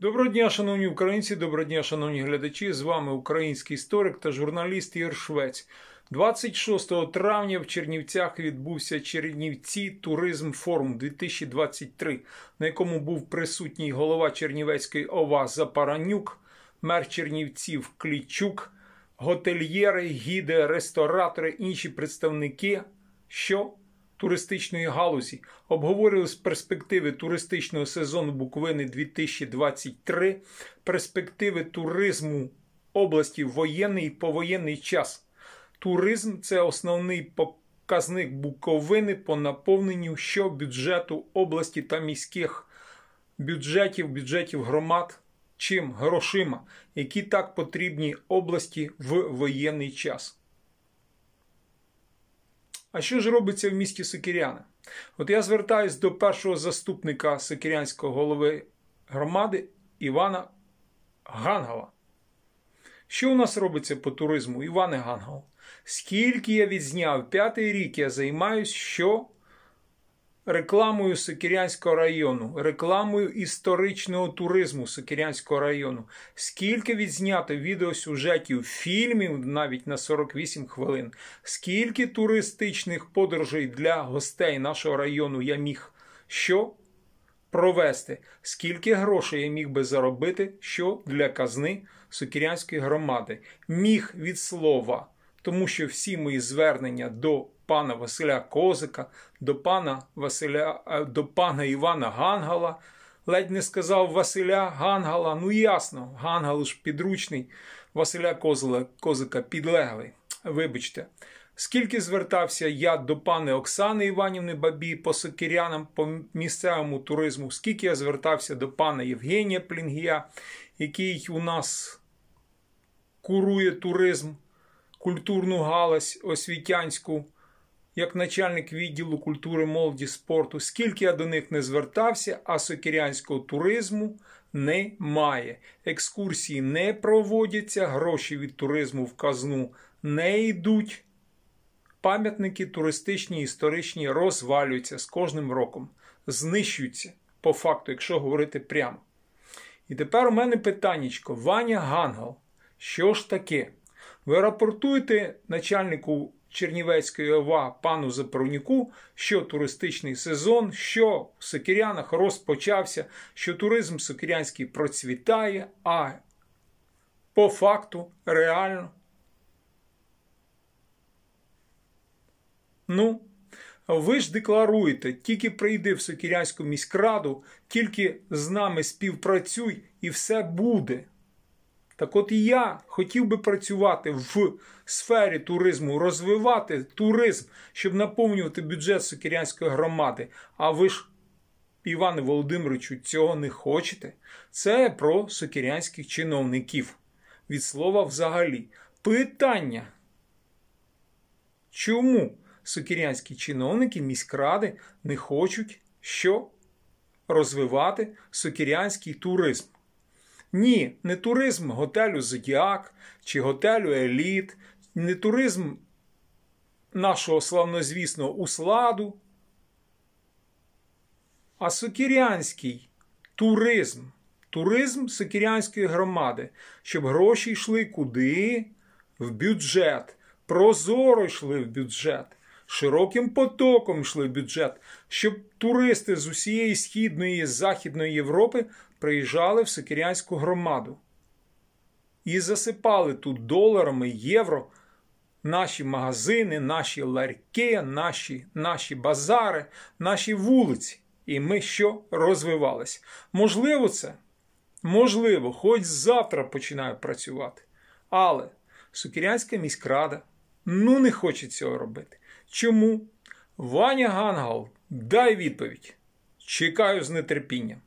Доброго дня, шановні українці, доброго дня, шановні глядачі. З вами український історик та журналіст Ігор Швець. 26 травня в Чернівцях відбувся Чернівці Туризм Форум 2023, на якому був присутній голова Чернівецької ОВА Запаранюк, мер Чернівців Клічук, готельєри, гіди, ресторатори, інші представники. що туристичної галузі, обговорили з перспективи туристичного сезону Буковини 2023, перспективи туризму області в воєнний і повоєнний час. Туризм це основний показник Буковини по наповненню що бюджету області та міських бюджетів, бюджетів громад. Чим грошима, які так потрібні області в воєнний час. А що ж робиться в місті Сокиряни? От я звертаюсь до першого заступника Сокирянського голови громади Івана Гангала. Що у нас робиться по туризму, Іване Гангал? Скільки я відзняв п'ятий рік я займаюсь, що рекламою Сокирянського району, рекламою історичного туризму Сокирянського району. Скільки відзнято відеосюжетів, фільмів навіть на 48 хвилин, скільки туристичних подорожей для гостей нашого району я міг що провести, скільки грошей я міг би заробити, що для казни Сокирянської громади міг від слова. Тому що всі мої звернення до пана Василя Козика, до пана Василя, е, до пана Івана Гангала. Ледь не сказав Василя Гангала. Ну, ясно, Гангал ж підручний, Василя Козла, Козика підлеглий. Вибачте, скільки звертався я до пани Оксани Іванівни Бабі по сокирянам, по місцевому туризму, скільки я звертався до пана Євгенія Плінгія, який у нас курує туризм, культурну галузь освітянську як начальник відділу культури молоді спорту, скільки я до них не звертався, а сокірянського туризму немає. Екскурсії не проводяться, гроші від туризму в казну не йдуть. Пам'ятники туристичні і історичні розвалюються з кожним роком, знищуються по факту, якщо говорити прямо. І тепер у мене питаннячко. Ваня Гангал, що ж таке? Ви рапортуєте начальнику Чернівецької ОВА пану Запровніку, що туристичний сезон, що в Сокирянах розпочався, що туризм сокирянський процвітає, а по факту реально. Ну, ви ж декларуєте, тільки прийди в Сокирянську міськраду, тільки з нами співпрацюй, і все буде. Так от і я хотів би працювати в сфері туризму, розвивати туризм, щоб наповнювати бюджет Сокирянської громади. А ви ж, Іване Володимировичу, цього не хочете? Це про сокирянських чиновників. Від слова взагалі. Питання. Чому сокирянські чиновники міськради не хочуть що розвивати сокирянський туризм? Ні, не туризм готелю Зодіак чи готелю Еліт, не туризм нашого славнозвісного усладу, а сокірянський туризм, туризм сокірянської громади, щоб гроші йшли куди? В бюджет. Прозоро йшли в бюджет широким потоком йшли в бюджет, щоб туристи з усієї східної і західної Європи приїжджали в Сокирянську громаду і засипали тут доларами євро. Наші магазини, наші ларьки, наші наші базари, наші вулиці. І ми що розвивалися? Можливо, це? Можливо, хоч завтра починаю працювати. Але Сукірянська міськрада ну не хоче цього робити. Чому? Ваня Гангал, дай відповідь. Чекаю з нетерпінням.